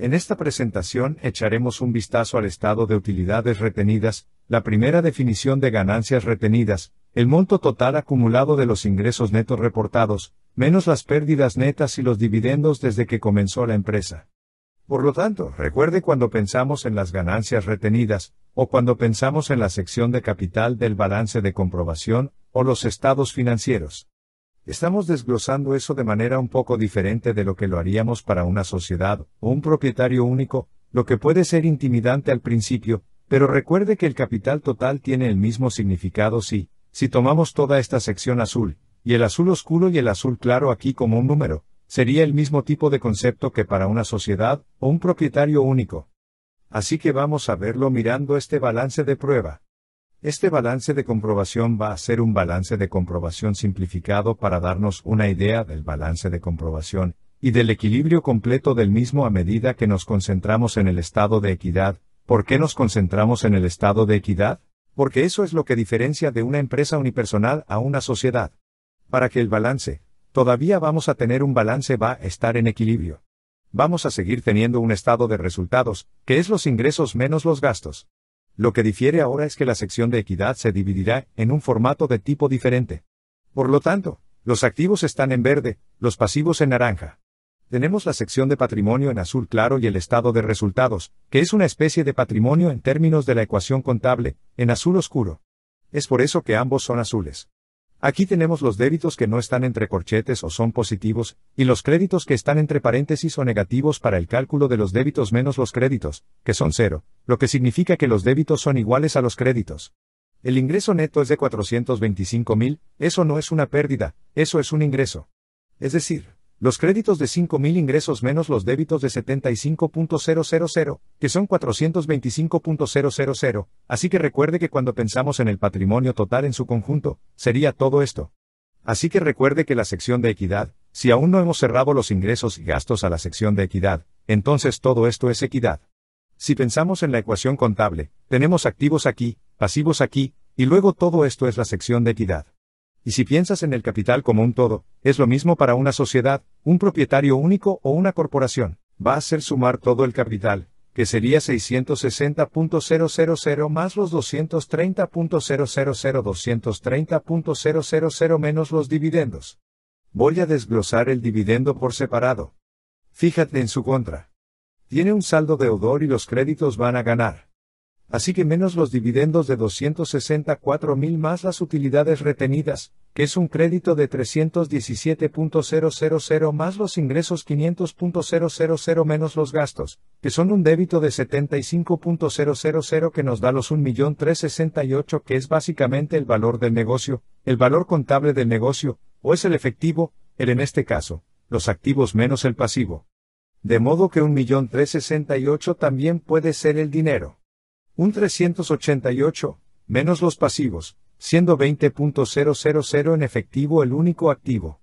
En esta presentación echaremos un vistazo al estado de utilidades retenidas, la primera definición de ganancias retenidas, el monto total acumulado de los ingresos netos reportados, menos las pérdidas netas y los dividendos desde que comenzó la empresa. Por lo tanto, recuerde cuando pensamos en las ganancias retenidas, o cuando pensamos en la sección de capital del balance de comprobación, o los estados financieros. Estamos desglosando eso de manera un poco diferente de lo que lo haríamos para una sociedad o un propietario único, lo que puede ser intimidante al principio, pero recuerde que el capital total tiene el mismo significado si, si tomamos toda esta sección azul, y el azul oscuro y el azul claro aquí como un número, sería el mismo tipo de concepto que para una sociedad o un propietario único. Así que vamos a verlo mirando este balance de prueba. Este balance de comprobación va a ser un balance de comprobación simplificado para darnos una idea del balance de comprobación y del equilibrio completo del mismo a medida que nos concentramos en el estado de equidad. ¿Por qué nos concentramos en el estado de equidad? Porque eso es lo que diferencia de una empresa unipersonal a una sociedad. Para que el balance, todavía vamos a tener un balance va a estar en equilibrio. Vamos a seguir teniendo un estado de resultados, que es los ingresos menos los gastos. Lo que difiere ahora es que la sección de equidad se dividirá en un formato de tipo diferente. Por lo tanto, los activos están en verde, los pasivos en naranja. Tenemos la sección de patrimonio en azul claro y el estado de resultados, que es una especie de patrimonio en términos de la ecuación contable, en azul oscuro. Es por eso que ambos son azules. Aquí tenemos los débitos que no están entre corchetes o son positivos, y los créditos que están entre paréntesis o negativos para el cálculo de los débitos menos los créditos, que son cero, lo que significa que los débitos son iguales a los créditos. El ingreso neto es de 425 mil, eso no es una pérdida, eso es un ingreso. Es decir, los créditos de 5.000 ingresos menos los débitos de 75.000, que son 425.000, así que recuerde que cuando pensamos en el patrimonio total en su conjunto, sería todo esto. Así que recuerde que la sección de equidad, si aún no hemos cerrado los ingresos y gastos a la sección de equidad, entonces todo esto es equidad. Si pensamos en la ecuación contable, tenemos activos aquí, pasivos aquí, y luego todo esto es la sección de equidad y si piensas en el capital como un todo, es lo mismo para una sociedad, un propietario único o una corporación. Va a ser sumar todo el capital, que sería 660.000 más los 230.000 230.000 menos los dividendos. Voy a desglosar el dividendo por separado. Fíjate en su contra. Tiene un saldo deudor y los créditos van a ganar así que menos los dividendos de 264 mil más las utilidades retenidas, que es un crédito de 317.000 más los ingresos 500.000 menos los gastos, que son un débito de 75.000 que nos da los 1.368 que es básicamente el valor del negocio, el valor contable del negocio, o es el efectivo, el en este caso, los activos menos el pasivo. De modo que 1.368 también puede ser el dinero un 388, menos los pasivos, siendo 20.000 en efectivo el único activo.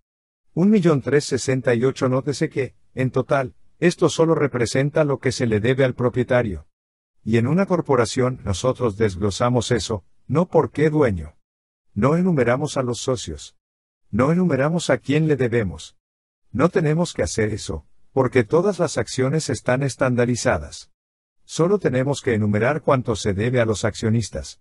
1.368 Nótese que, en total, esto solo representa lo que se le debe al propietario. Y en una corporación nosotros desglosamos eso, no porque dueño. No enumeramos a los socios. No enumeramos a quién le debemos. No tenemos que hacer eso, porque todas las acciones están estandarizadas. Solo tenemos que enumerar cuánto se debe a los accionistas.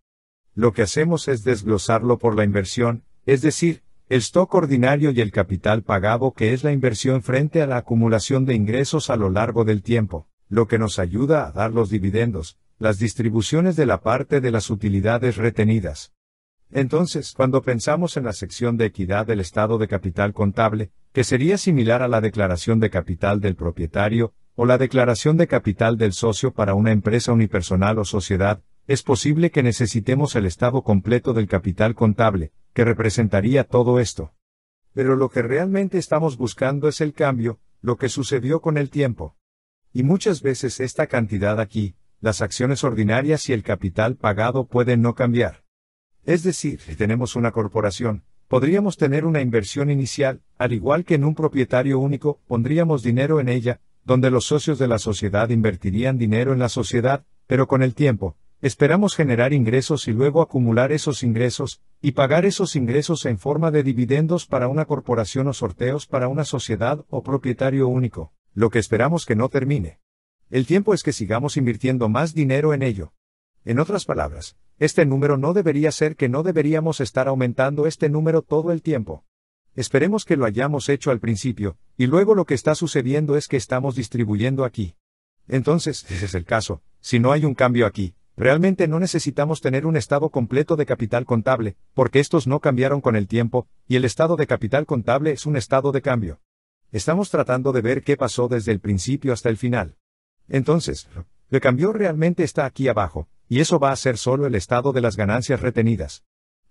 Lo que hacemos es desglosarlo por la inversión, es decir, el stock ordinario y el capital pagado que es la inversión frente a la acumulación de ingresos a lo largo del tiempo, lo que nos ayuda a dar los dividendos, las distribuciones de la parte de las utilidades retenidas. Entonces, cuando pensamos en la sección de equidad del estado de capital contable, que sería similar a la declaración de capital del propietario, o la declaración de capital del socio para una empresa unipersonal o sociedad, es posible que necesitemos el estado completo del capital contable, que representaría todo esto. Pero lo que realmente estamos buscando es el cambio, lo que sucedió con el tiempo. Y muchas veces esta cantidad aquí, las acciones ordinarias y el capital pagado pueden no cambiar. Es decir, si tenemos una corporación, podríamos tener una inversión inicial, al igual que en un propietario único, pondríamos dinero en ella, donde los socios de la sociedad invertirían dinero en la sociedad, pero con el tiempo, esperamos generar ingresos y luego acumular esos ingresos, y pagar esos ingresos en forma de dividendos para una corporación o sorteos para una sociedad o propietario único, lo que esperamos que no termine. El tiempo es que sigamos invirtiendo más dinero en ello. En otras palabras, este número no debería ser que no deberíamos estar aumentando este número todo el tiempo. Esperemos que lo hayamos hecho al principio, y luego lo que está sucediendo es que estamos distribuyendo aquí. Entonces, ese es el caso, si no hay un cambio aquí, realmente no necesitamos tener un estado completo de capital contable, porque estos no cambiaron con el tiempo, y el estado de capital contable es un estado de cambio. Estamos tratando de ver qué pasó desde el principio hasta el final. Entonces, lo que cambió realmente está aquí abajo, y eso va a ser solo el estado de las ganancias retenidas.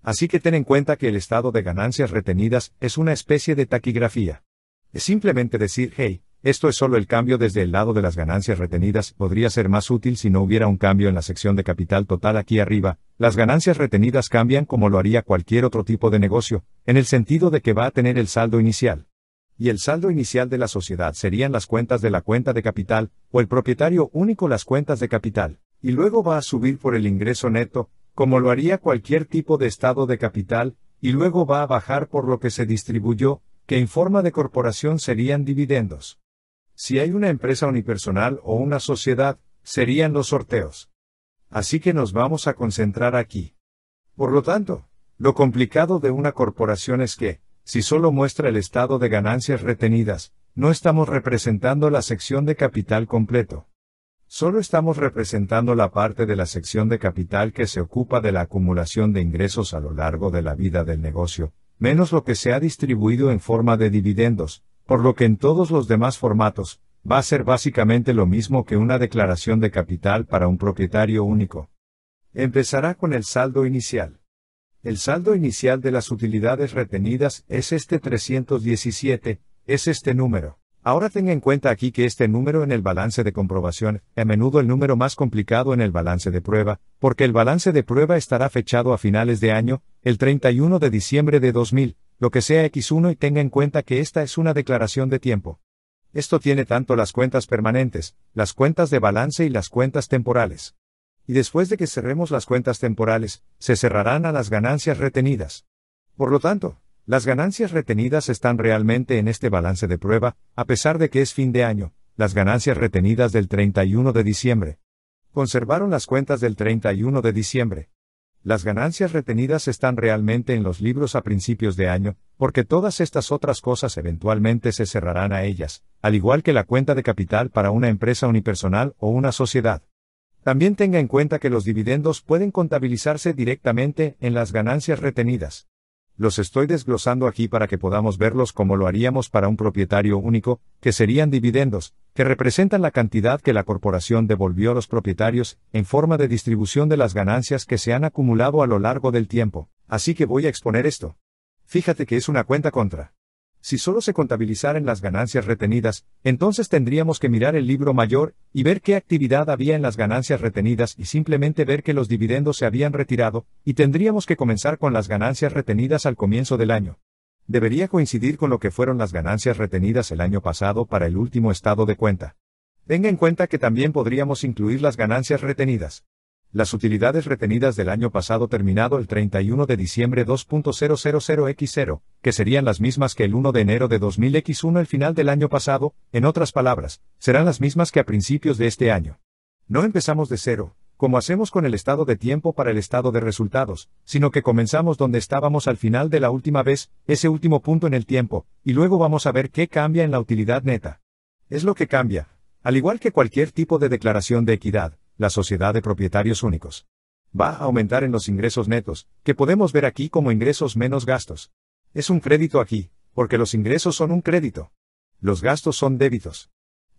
Así que ten en cuenta que el estado de ganancias retenidas es una especie de taquigrafía. Es simplemente decir, hey, esto es solo el cambio desde el lado de las ganancias retenidas, podría ser más útil si no hubiera un cambio en la sección de capital total aquí arriba. Las ganancias retenidas cambian como lo haría cualquier otro tipo de negocio, en el sentido de que va a tener el saldo inicial. Y el saldo inicial de la sociedad serían las cuentas de la cuenta de capital, o el propietario único las cuentas de capital. Y luego va a subir por el ingreso neto, como lo haría cualquier tipo de estado de capital, y luego va a bajar por lo que se distribuyó, que en forma de corporación serían dividendos. Si hay una empresa unipersonal o una sociedad, serían los sorteos. Así que nos vamos a concentrar aquí. Por lo tanto, lo complicado de una corporación es que, si solo muestra el estado de ganancias retenidas, no estamos representando la sección de capital completo. Solo estamos representando la parte de la sección de capital que se ocupa de la acumulación de ingresos a lo largo de la vida del negocio, menos lo que se ha distribuido en forma de dividendos, por lo que en todos los demás formatos, va a ser básicamente lo mismo que una declaración de capital para un propietario único. Empezará con el saldo inicial. El saldo inicial de las utilidades retenidas es este 317, es este número. Ahora tenga en cuenta aquí que este número en el balance de comprobación, a menudo el número más complicado en el balance de prueba, porque el balance de prueba estará fechado a finales de año, el 31 de diciembre de 2000, lo que sea X1 y tenga en cuenta que esta es una declaración de tiempo. Esto tiene tanto las cuentas permanentes, las cuentas de balance y las cuentas temporales. Y después de que cerremos las cuentas temporales, se cerrarán a las ganancias retenidas. Por lo tanto, las ganancias retenidas están realmente en este balance de prueba, a pesar de que es fin de año, las ganancias retenidas del 31 de diciembre. Conservaron las cuentas del 31 de diciembre. Las ganancias retenidas están realmente en los libros a principios de año, porque todas estas otras cosas eventualmente se cerrarán a ellas, al igual que la cuenta de capital para una empresa unipersonal o una sociedad. También tenga en cuenta que los dividendos pueden contabilizarse directamente en las ganancias retenidas. Los estoy desglosando aquí para que podamos verlos como lo haríamos para un propietario único, que serían dividendos, que representan la cantidad que la corporación devolvió a los propietarios, en forma de distribución de las ganancias que se han acumulado a lo largo del tiempo. Así que voy a exponer esto. Fíjate que es una cuenta contra si solo se contabilizaran las ganancias retenidas, entonces tendríamos que mirar el libro mayor y ver qué actividad había en las ganancias retenidas y simplemente ver que los dividendos se habían retirado, y tendríamos que comenzar con las ganancias retenidas al comienzo del año. Debería coincidir con lo que fueron las ganancias retenidas el año pasado para el último estado de cuenta. Tenga en cuenta que también podríamos incluir las ganancias retenidas. Las utilidades retenidas del año pasado terminado el 31 de diciembre 2.000x0, que serían las mismas que el 1 de enero de 2000x1 el final del año pasado, en otras palabras, serán las mismas que a principios de este año. No empezamos de cero, como hacemos con el estado de tiempo para el estado de resultados, sino que comenzamos donde estábamos al final de la última vez, ese último punto en el tiempo, y luego vamos a ver qué cambia en la utilidad neta. Es lo que cambia, al igual que cualquier tipo de declaración de equidad, la sociedad de propietarios únicos. Va a aumentar en los ingresos netos, que podemos ver aquí como ingresos menos gastos. Es un crédito aquí, porque los ingresos son un crédito. Los gastos son débitos.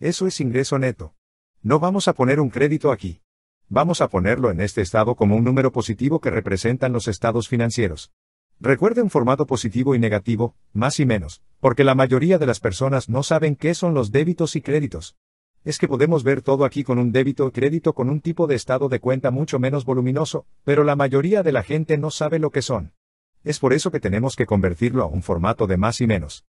Eso es ingreso neto. No vamos a poner un crédito aquí. Vamos a ponerlo en este estado como un número positivo que representan los estados financieros. Recuerde un formato positivo y negativo, más y menos, porque la mayoría de las personas no saben qué son los débitos y créditos es que podemos ver todo aquí con un débito o crédito con un tipo de estado de cuenta mucho menos voluminoso, pero la mayoría de la gente no sabe lo que son. Es por eso que tenemos que convertirlo a un formato de más y menos.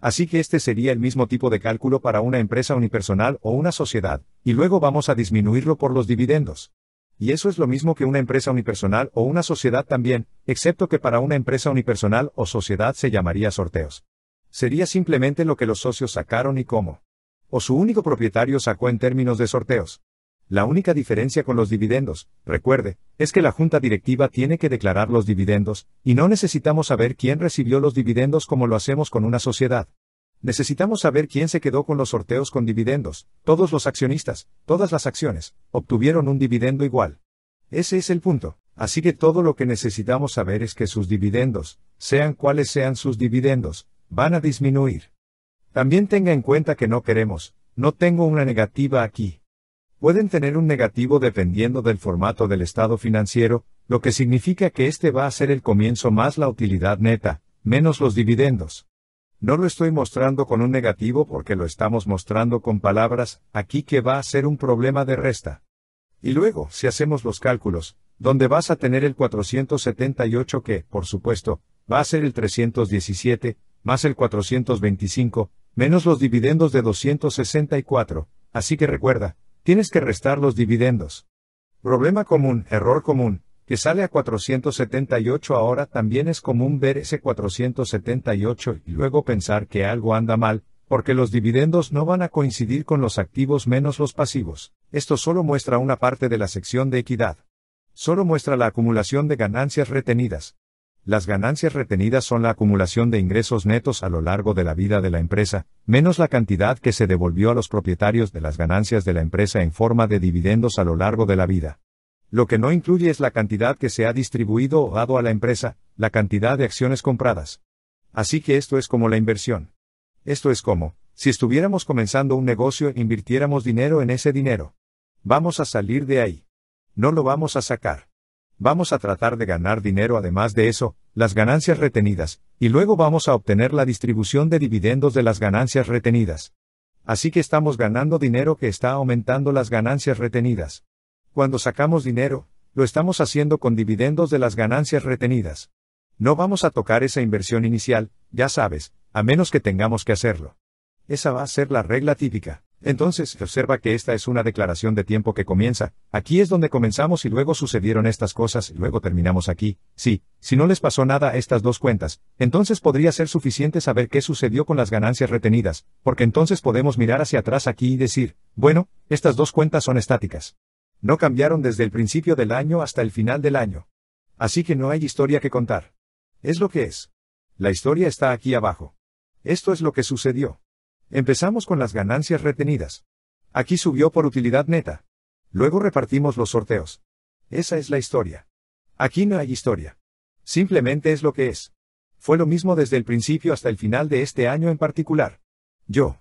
Así que este sería el mismo tipo de cálculo para una empresa unipersonal o una sociedad, y luego vamos a disminuirlo por los dividendos. Y eso es lo mismo que una empresa unipersonal o una sociedad también, excepto que para una empresa unipersonal o sociedad se llamaría sorteos. Sería simplemente lo que los socios sacaron y cómo o su único propietario sacó en términos de sorteos. La única diferencia con los dividendos, recuerde, es que la junta directiva tiene que declarar los dividendos, y no necesitamos saber quién recibió los dividendos como lo hacemos con una sociedad. Necesitamos saber quién se quedó con los sorteos con dividendos, todos los accionistas, todas las acciones, obtuvieron un dividendo igual. Ese es el punto. Así que todo lo que necesitamos saber es que sus dividendos, sean cuales sean sus dividendos, van a disminuir. También tenga en cuenta que no queremos, no tengo una negativa aquí. Pueden tener un negativo dependiendo del formato del estado financiero, lo que significa que este va a ser el comienzo más la utilidad neta, menos los dividendos. No lo estoy mostrando con un negativo porque lo estamos mostrando con palabras, aquí que va a ser un problema de resta. Y luego, si hacemos los cálculos, donde vas a tener el 478 que, por supuesto, va a ser el 317, más el 425, menos los dividendos de 264, así que recuerda, tienes que restar los dividendos. Problema común, error común, que sale a 478 ahora también es común ver ese 478 y luego pensar que algo anda mal, porque los dividendos no van a coincidir con los activos menos los pasivos. Esto solo muestra una parte de la sección de equidad. Solo muestra la acumulación de ganancias retenidas, las ganancias retenidas son la acumulación de ingresos netos a lo largo de la vida de la empresa, menos la cantidad que se devolvió a los propietarios de las ganancias de la empresa en forma de dividendos a lo largo de la vida. Lo que no incluye es la cantidad que se ha distribuido o dado a la empresa, la cantidad de acciones compradas. Así que esto es como la inversión. Esto es como, si estuviéramos comenzando un negocio e invirtiéramos dinero en ese dinero. Vamos a salir de ahí. No lo vamos a sacar vamos a tratar de ganar dinero además de eso, las ganancias retenidas, y luego vamos a obtener la distribución de dividendos de las ganancias retenidas. Así que estamos ganando dinero que está aumentando las ganancias retenidas. Cuando sacamos dinero, lo estamos haciendo con dividendos de las ganancias retenidas. No vamos a tocar esa inversión inicial, ya sabes, a menos que tengamos que hacerlo. Esa va a ser la regla típica. Entonces, observa que esta es una declaración de tiempo que comienza, aquí es donde comenzamos y luego sucedieron estas cosas y luego terminamos aquí. Sí, si no les pasó nada a estas dos cuentas, entonces podría ser suficiente saber qué sucedió con las ganancias retenidas, porque entonces podemos mirar hacia atrás aquí y decir, bueno, estas dos cuentas son estáticas. No cambiaron desde el principio del año hasta el final del año. Así que no hay historia que contar. Es lo que es. La historia está aquí abajo. Esto es lo que sucedió. Empezamos con las ganancias retenidas. Aquí subió por utilidad neta. Luego repartimos los sorteos. Esa es la historia. Aquí no hay historia. Simplemente es lo que es. Fue lo mismo desde el principio hasta el final de este año en particular. Yo,